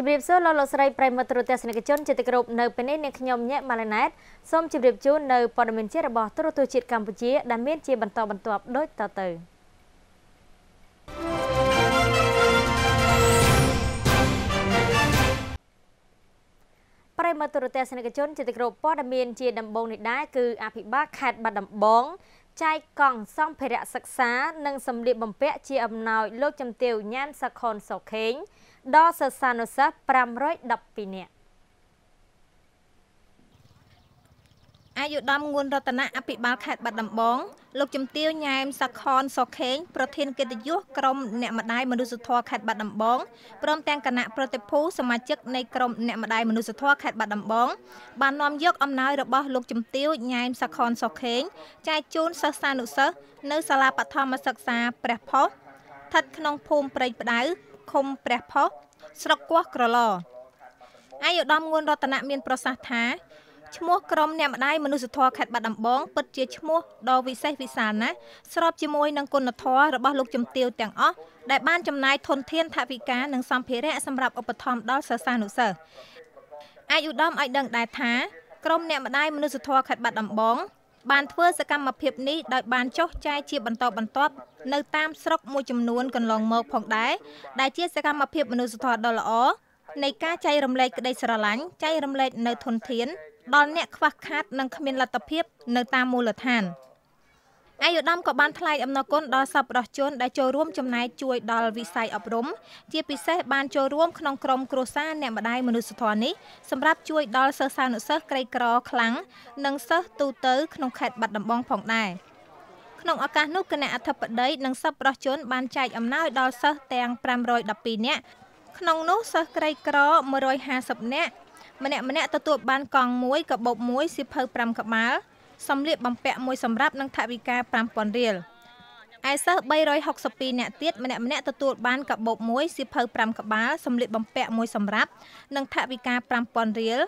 ជម្រាបសួរលោកលោកស្រីប្រិមត្តទូរទស្សនិកជនជាទីគោរពនៅពេលនេះអ្នកខ្ញុំញ៉ែម៉ាឡេណែតសូមជម្រាបជូននៅព័ត៌មានជារបស់ទូរទស្សន៍ជាតិកម្ពុជាដែលមានជាបន្តបន្ទាប់ដូចតទៅប្រិមត្តទូរទស្សនិកជនជាទីគោរពព័ត៌មានជាដំបូងនេះដែរគឺ អភិបាលខេត្តបាត់ដំបងចែកកង់សម្ភារៈសិក្សា និងសម្លៀកបំពាក់ជាអំណោយលោកជំទាវញ៉ាន សខុនសុខេងដល់សិស្សានុសិស្ស512នាក់អាយុដំងួនរតនៈអភិបាលខេត្តបាត់ដំបងលោកជំទាវញ៉ែមសាខនសុខេងប្រធានកិត្តិយសក្រុមអ្នកម្ដាយមនុស្សធម៌ខេត្តបាត់ដំបងព្រមទាំងគណៈប្រតិភូសមាជិកនៃក្រុមអ្នកម្ដាយមនុស្សធម៌ខេត្តបាត់ដំបងបាននាំយកអំណោយរបស់ លោកជំទាវញ៉ែមសាខនសុខេង ចែកជូនសិស្សានុសិស្សនៅសាលាបឋមសិក្សាព្រះផុសស្ថិតក្នុងភូមិព្រៃផ្ដៅឃុំព្រះផុសស្រុកគោះក្រឡអាយឧត្តមងួនរតនៈមានប្រសាសន៍ថាឈ្មោះក្រមអ្នកម្ដាយមនុស្សធម៌ខេត្តបាត់ដំបងពិតជាឈ្មោះដ៏វិសេសវិសាលណាស់ស្របជាមួយនឹងគុណធម៌របស់លោកជំទាវទាំងអស់ដែលបានចំណាយធនធានថវិកានិងសម្ភារៈសម្រាប់ឧបត្ថម្ភដល់សិស្សានុសិស្សអាយឧត្តមឲ្យដឹងដែរថាក្រមអ្នកម្ដាយមនុស្សធម៌ខេត្តបាត់ដំបងបានធ្វើសកម្មភាពនេះដោយបានចុះចាយជាបន្តបន្ទាប់នៅតាមស្រុកមួយចំនួនកន្លងមកផងដែរដែលជាសកម្មភាពមនុស្សធម៌ដ៏ល្អនៃការចែករំលែកក្តីស្រឡាញ់ចែករំលែកនៅធនធានដល់អ្នកខ្វះខាតនិងគ្មានលទ្ធភាពនៅតាមមូលដ្ឋាន។អាយុដាមក៏បានថ្លែងអំណរគុណដល់សប្បុរសជន ដែលចូលរួមចំណែកជួយដល់វិស័យអប់រំជាពិសេសបានចូលរួមក្នុងក្រុមគ្រួសារអ្នកម្ដាយមនុស្សធម៌នេះសម្រាប់ជួយដល់សិស្សានុសិស្សក្រីក្រ ខ្លាំងនិងសិស្សទូទៅ ក្នុងខេត្តបាត់ដំបងផងដែរ។ក្នុងឱកាសនោះគណៈអធិបតីនិងសប្បុរសជន បានចែកអំណោយ ដល់សិស្សទាំង512នាក់ក្នុងនោះសិស្សក្រីក្រ150នាក់ម្នាក់ម្នាក់ទទួលបានកង់មួយកបោបមួយសៀវភៅ5ក្បាលសម្លៀកបំពាក់មួយសម្រាប់និងថវិកា5000រៀលឯសិស្ស362នាក់ទៀតម្នាក់ម្នាក់ទទួលបានកាបូបមួយសៀវភៅ5ក្បាលសម្លៀកបំពាក់មួយសម្រាប់និងថវិកា5000រៀល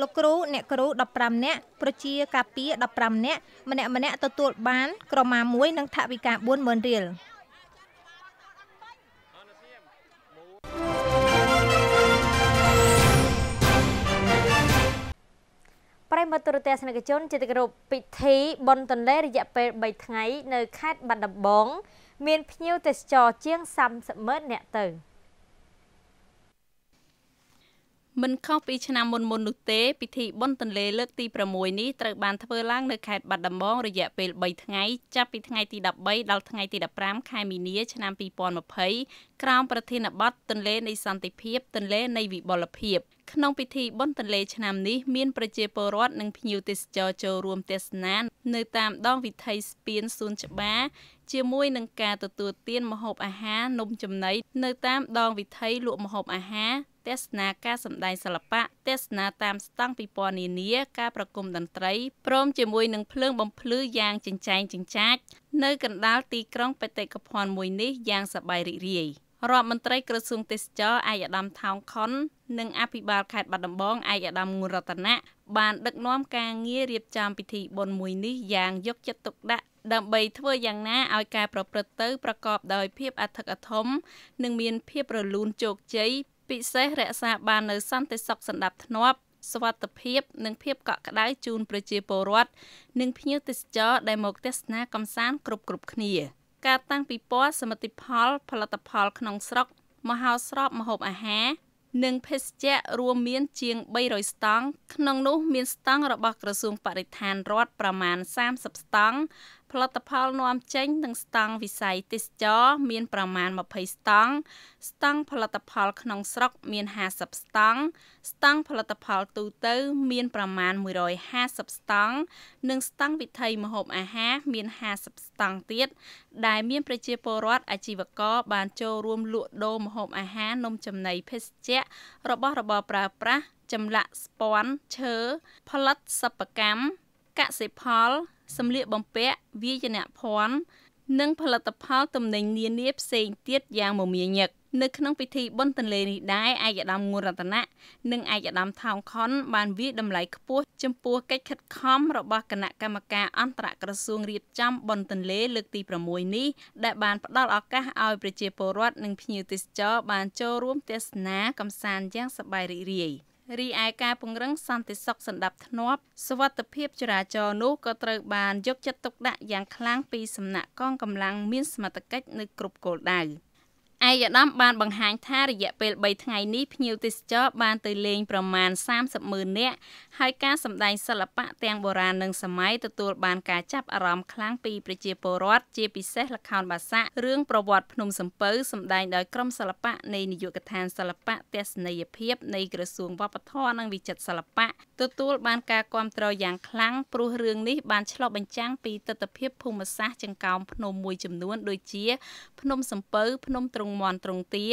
លោកគ្រូអ្នកគ្រូ15នាក់ប្រជាការពារ15នាក់ម្នាក់ម្នាក់ទទួលបាន ក្រមាមួយនិងថវិកា40000រៀលមិត្តទូរទស្សនិកជនជាទីគោរពពិធីបុណ្យទន្លេរយៈពេល3ថ្ងៃនៅខេត្តបាត់ដំបង មាន ភ្ញៀវទេសចរជាង30ម៉ឺននាក់ទៅ។មិនខុសពីឆ្នាំមុនមុននោះទេពិធីបុណ្យទន្លេលើកទី6នេះត្រូវបានធ្វើឡើងនៅខេត្តបាត់ដំបងរយៈពេល3ថ្ងៃចាប់ពីថ្ងៃទី13ដល់ថ្ងៃទី15ខែមីនាឆ្នាំ2020ក្រោមប្រធានបទទន្លេនៃសន្តិភាពទន្លេនៃវិបុលភាពក្នុងពិធីបុណ្យទន្លេឆ្នាំនេះ មានប្រជាពលរដ្ឋនិងភ្ញៀវទេសចរចូលរួមទស្សនានៅតាមដងវិថីស្ពានសួនច្បារជាមួយនឹងការទទួលទានម្ហូបអាហារនំចំណីនៅតាមដងវិថីលក់ម្ហូបអាហារទស្សនាការសម្ដែងសិល្បៈទស្សនាតាមស្តង់ពិព័រណ៍នានាការប្រគំតន្ត្រីព្រមជាមួយនឹងភ្លើងបំភ្លឺយ៉ាងចិញ្ចែងចិញ្ចាចនៅកណ្ដាលទីក្រុងបេតិកភណ្ឌមួយនេះយ៉ាងសប្បាយរីករាយរដ្ឋមន្ត្រីក្រសួងទេសចរឯកឧត្តមថោងខុននិងអភិបាលខេត្តបាត់ដំបងឯកឧត្តមងរតនៈបានដឹកនាំការងាររៀបចំពិធីបុណ្យមួយនេះយ៉ាងយកចិត្តទុកដាក់ដើម្បីធ្វើយ៉ាងណាឲ្យការប្រព្រឹត្តទៅប្រកបដោយភាពអធិកអធមនិងមានភាពរលូនជោគជ័យពិសេសរក្សាបាននូវសន្តិសុខសណ្ដាប់ធ្នាប់សុវត្ថិភាពនិងភាពកក់ក្ដៅជូន ប្រជាពលរដ្ឋនិងភ្ញៀវទេសចរដែលមកទស្សនាកម្សាន្តគ្រប់គ្រប់គ្នា ការតាំងពិព័រណ៍សមិទ្ធផល ផលិតផលក្នុងស្រុកមហោស្រពម្ហូបអាហារនិងភេសជ្ជៈរួមមាន ជាង300ស្តង់ក្នុងនោះ មានស្តង់របស់ក្រសួងបរិស្ថានរដ្ឋប្រមាណ30ស្តង់ផលិតផលនាំចេញនិងស្តង់វិស័យទេសចរមានប្រមាណ20ស្តង់ស្តង់ផលិតផលក្នុងស្រុកមាន50ស្តង់ស្តង់ផលិតផលទូទៅមានប្រមាណ150ស្តង់និងស្តង់វិថីម្ហូបអាហារមាន50ស្តង់ទៀត ដែលមានប្រជាពលរដ្ឋអាជីវករបានចូលរួមលក់ដូរម្ហូបអាហារនំចំណីភេសជ្ជៈរបស់របរប្រើប្រាស់ចម្លាក់ស្ពាន់ឈើផលិតសិប្បកម្មកសិផលសម្លៀកបំពាក់វាយនភ័ណ្ឌនិងផលិតផលទំនិញនានាផ្សេងទៀតយ៉ាងមមាញឹកនៅក្នុងពិធីបុណ្យទន្លេនេះដែរឯកឧត្តមងួនរតនៈនិងឯកឧត្តមថោងខុន បានវាតម្លៃខ្ពស់ចំពោះកិច្ចខិតខំរបស់គណៈកម្មការអន្តរក្រសួងរៀបចំបុណ្យទន្លេលើកទី6នេះដែលបានផ្ដល់ឱកាសឲ្យប្រជាពលរដ្ឋនិងភ្ញៀវទេសចរបានចូលរួមទស្សនាកម្សាន្តយ៉ាងសប្បាយរីករាយ។រីឯការពង្រឹងសន្តិសុខសណ្ដាប់ធ្នាប់សวัสดิភាពចរាចរណ៍នោះក៏ត្រូវបានយកចិត្តទុកដាក់យ៉ាងខ្លាំងពីសំណាក់កងកម្លាំងមានសមត្ថកិច្ចនៅគ្រប់គោលដៅ។ឯកឧត្តមបានបង្ហាញថារយៈពេល3ថ្ងៃនេះភ្ញៀវទេសចរបានទៅលេងប្រមាណ30ម៉ឺននាក់ហើយការសម្ដែងសិល្បៈទាំងបុរាណនិងសម័យទទួលបានការចាប់អារម្មណ៍ខ្លាំងពីប្រជាពលរដ្ឋជាពិសេសល្ខោនបាសាក់រឿងប្រវត្តិភ្នំសំពៅសម្ដែងដោយក្រុមសិល្បៈនៃនាយកដ្ឋានសិល្បៈទស្សនីយភាពនៃក្រសួងវប្បធម៌និងវិចិត្រសិល្បៈទទួលបានការគាំទ្រយ៉ាងខ្លាំងព្រោះរឿងនេះបានឆ្លុះបញ្ចាំងពីទស្សនវិជ្ជាភូមិសាស្ត្រចង្កោមភ្នំមួយចំនួនដូចជាភ្នំសំពៅភ្នំត្រង់មន់ទ្រង់ទា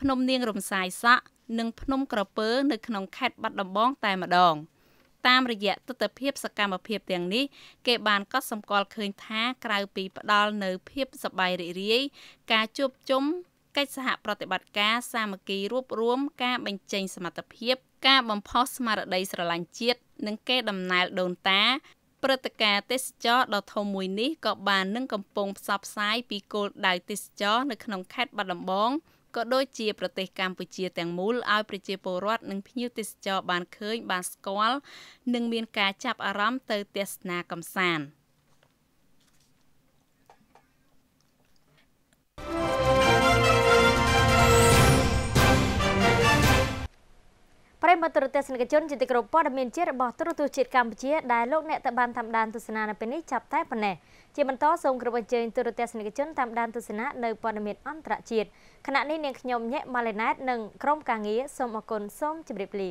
ភ្នំនាងរំសាយស័កនិងភ្នំក្រពើនៅក្នុងខេត្តបាត់ដំបងតែម្ដងតាមរយៈទស្សនវិជ្ជាសកម្មភាពទាំងនេះគេបានកត់សម្គាល់ឃើញថា ក្រៅពីផ្ដល់នៅភាពសប្បាយរីករាយការជួបជុំកិច្ចសហប្រតិបត្តិការសាមគ្គីរួបរួមការបញ្ចេញសមត្ថភាព ការបំផុសស្មារតីស្រឡាញ់ជាតិនិងកេរដំណែលដូនតាព្រឹត្តិការណ៍ទេសចរដ៏ធំមួយនេះក៏បាននឹងកំពុងផ្សព្វផ្សាយពីគោលដៅទេសចរនៅក្នុងខេត្តបាត់ដំបងក៏ដូចជាប្រទេសកម្ពុជាទាំងមូលឲ្យប្រជាពលរដ្ឋនិងភ្ញៀវទេសចរបានឃើញបានស្គាល់និងមានការចាប់អារម្មណ៍ទៅទស្សនាកម្សាន្ត។ទូរទស្សនិកជនជាទីគោរពព័ត៌មានជារបស់ទូរទស្សន៍ជាតិកម្ពុជាដែលលោកអ្នកតាមដានតាមដានទស្សនានៅពេលនេះចាប់តែប៉ុណ្ណេះជាបន្តសូមគោរពអញ្ជើញទូរទស្សនិកជនតាមដានទស្សនានៅព័ត៌មានអន្តរជាតិខណៈនេះនាងខ្ញុំញ៉ែម៉ាឡេណែតនិងក្រុមការងារសូមអគុណសូមជម្រាបលា